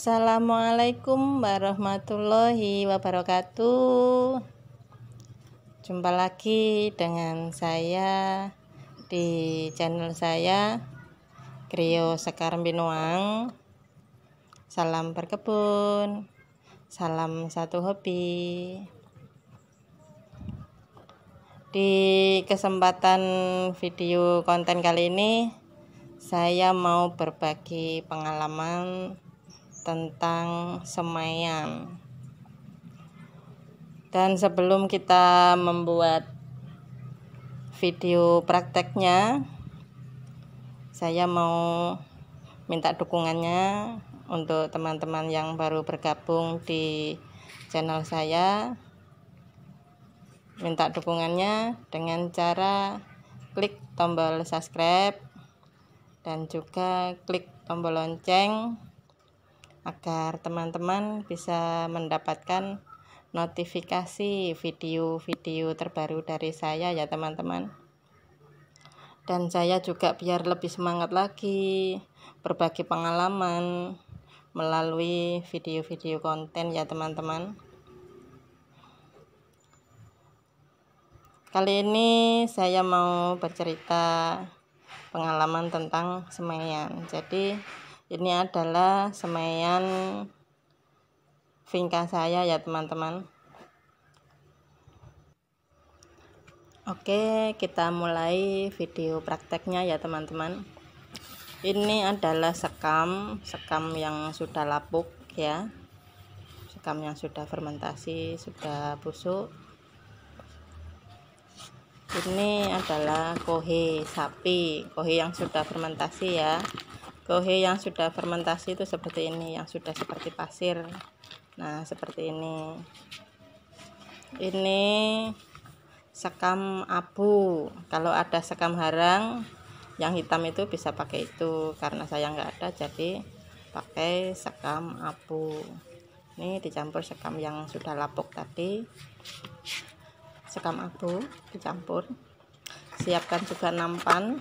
Assalamualaikum warahmatullahi wabarakatuh Jumpa lagi dengan saya di channel saya Krio Sekar Binuang Salam berkebun Salam satu hobi Di kesempatan video konten kali ini saya mau berbagi pengalaman tentang semayan Dan sebelum kita membuat video prakteknya, saya mau minta dukungannya untuk teman-teman yang baru bergabung di channel saya. Minta dukungannya dengan cara klik tombol subscribe dan juga klik tombol lonceng agar teman-teman bisa mendapatkan notifikasi video-video terbaru dari saya ya teman-teman dan saya juga biar lebih semangat lagi berbagi pengalaman melalui video-video konten ya teman-teman kali ini saya mau bercerita pengalaman tentang semayan jadi ini adalah semaian vingka saya ya teman-teman Oke kita mulai video prakteknya ya teman-teman ini adalah sekam sekam yang sudah lapuk ya sekam yang sudah fermentasi sudah busuk ini adalah kohe sapi kohe yang sudah fermentasi ya lohe yang sudah fermentasi itu seperti ini yang sudah seperti pasir nah seperti ini ini sekam abu kalau ada sekam harang yang hitam itu bisa pakai itu karena saya nggak ada jadi pakai sekam abu ini dicampur sekam yang sudah lapuk tadi sekam abu dicampur siapkan juga nampan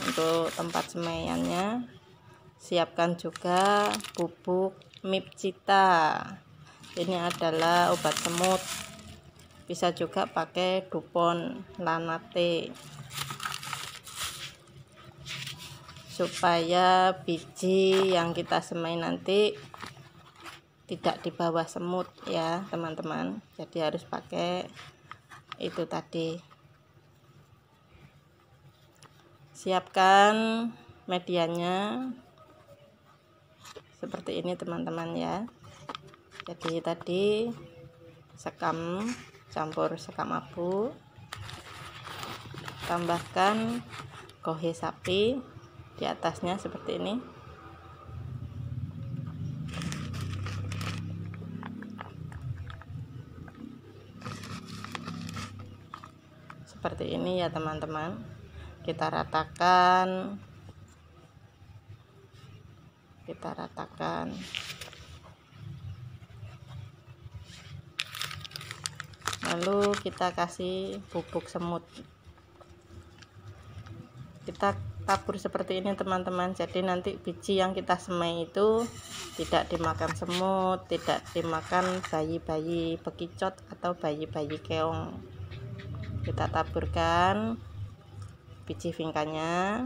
untuk tempat semaiannya siapkan juga bubuk mipcita ini adalah obat semut bisa juga pakai dupon lanate supaya biji yang kita semai nanti tidak di bawah semut ya teman-teman jadi harus pakai itu tadi siapkan medianya seperti ini teman-teman ya jadi tadi sekam campur sekam abu tambahkan kohe sapi di atasnya seperti ini seperti ini ya teman-teman kita ratakan kita ratakan lalu kita kasih bubuk semut kita tabur seperti ini teman-teman jadi nanti biji yang kita semai itu tidak dimakan semut tidak dimakan bayi-bayi bekicot atau bayi-bayi keong kita taburkan biji vingkanya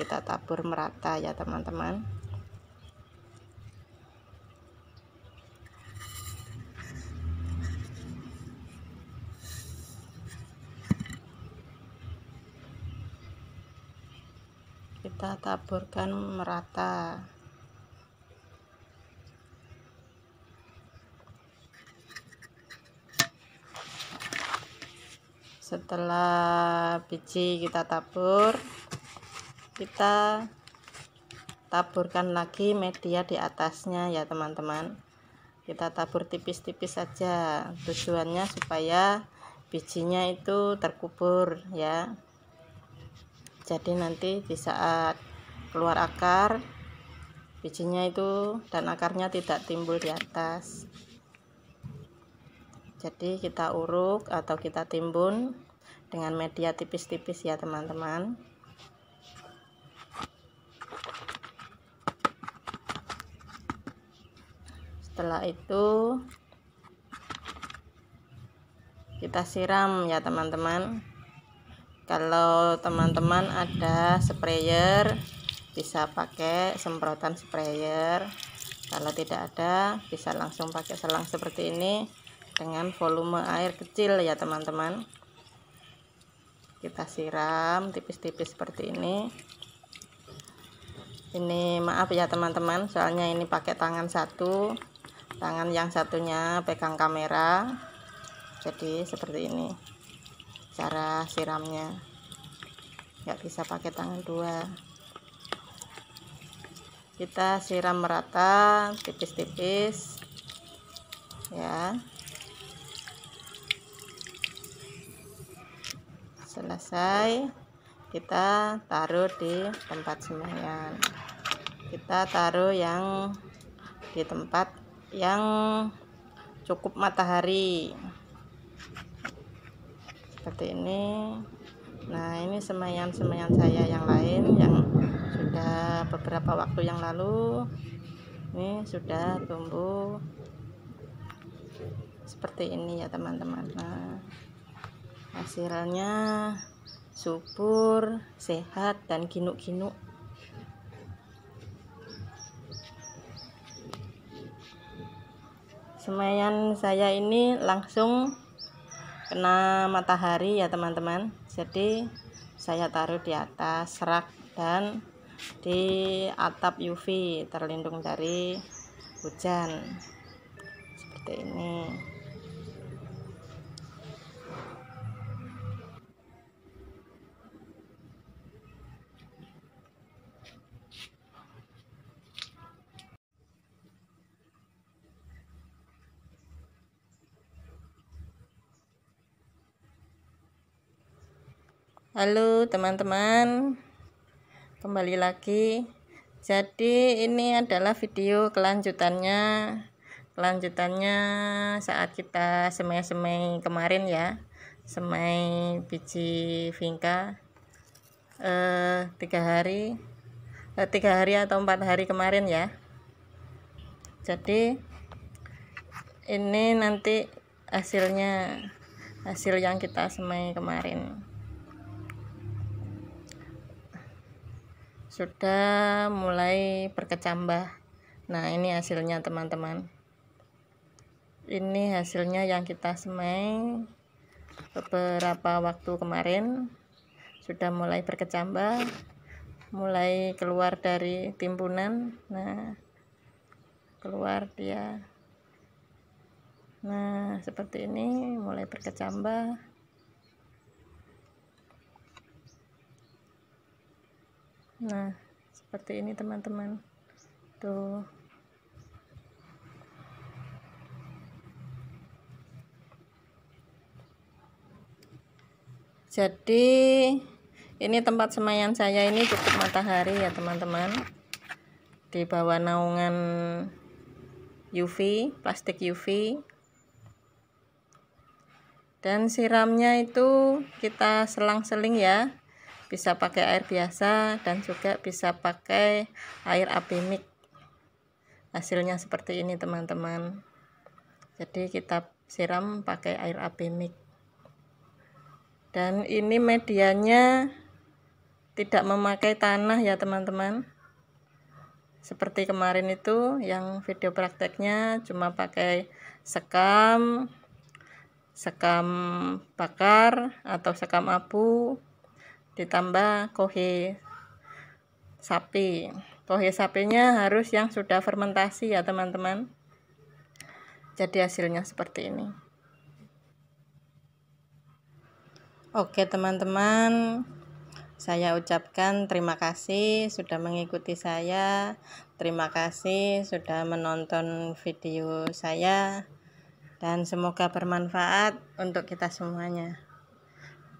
kita tabur merata ya teman-teman kita taburkan merata setelah biji kita tabur kita taburkan lagi media di atasnya ya teman-teman kita tabur tipis-tipis saja -tipis tujuannya supaya bijinya itu terkubur ya jadi nanti di saat keluar akar bijinya itu dan akarnya tidak timbul di atas jadi kita uruk atau kita timbun dengan media tipis-tipis ya teman-teman setelah itu kita siram ya teman-teman kalau teman-teman ada sprayer bisa pakai semprotan sprayer kalau tidak ada bisa langsung pakai selang seperti ini dengan volume air kecil ya teman-teman kita siram tipis-tipis seperti ini ini maaf ya teman-teman soalnya ini pakai tangan satu tangan yang satunya pegang kamera jadi seperti ini cara siramnya nggak bisa pakai tangan dua kita siram merata tipis-tipis ya selesai kita taruh di tempat semayan kita taruh yang di tempat yang cukup matahari seperti ini nah ini semayan-semayan saya yang lain yang sudah beberapa waktu yang lalu ini sudah tumbuh seperti ini ya teman-teman nah hasilnya subur sehat dan kinuk-kinuk semayan saya ini langsung kena matahari ya teman-teman jadi saya taruh di atas serak dan di atap UV terlindung dari hujan seperti ini Halo teman-teman Kembali lagi Jadi ini adalah video kelanjutannya Kelanjutannya saat kita semai-semai kemarin ya Semai biji vinka eh, Tiga hari eh, Tiga hari atau empat hari kemarin ya Jadi Ini nanti hasilnya Hasil yang kita semai kemarin sudah mulai berkecambah nah ini hasilnya teman-teman ini hasilnya yang kita semai beberapa waktu kemarin sudah mulai berkecambah mulai keluar dari timbunan nah keluar dia nah seperti ini mulai berkecambah nah seperti ini teman-teman tuh jadi ini tempat semayan saya ini cukup matahari ya teman-teman di bawah naungan UV plastik UV dan siramnya itu kita selang-seling ya bisa pakai air biasa dan juga bisa pakai air apimik hasilnya seperti ini teman-teman jadi kita siram pakai air apimik dan ini medianya tidak memakai tanah ya teman-teman seperti kemarin itu yang video prakteknya cuma pakai sekam sekam bakar atau sekam abu ditambah kohe sapi kohe sapinya harus yang sudah fermentasi ya teman-teman jadi hasilnya seperti ini oke teman-teman saya ucapkan terima kasih sudah mengikuti saya terima kasih sudah menonton video saya dan semoga bermanfaat untuk kita semuanya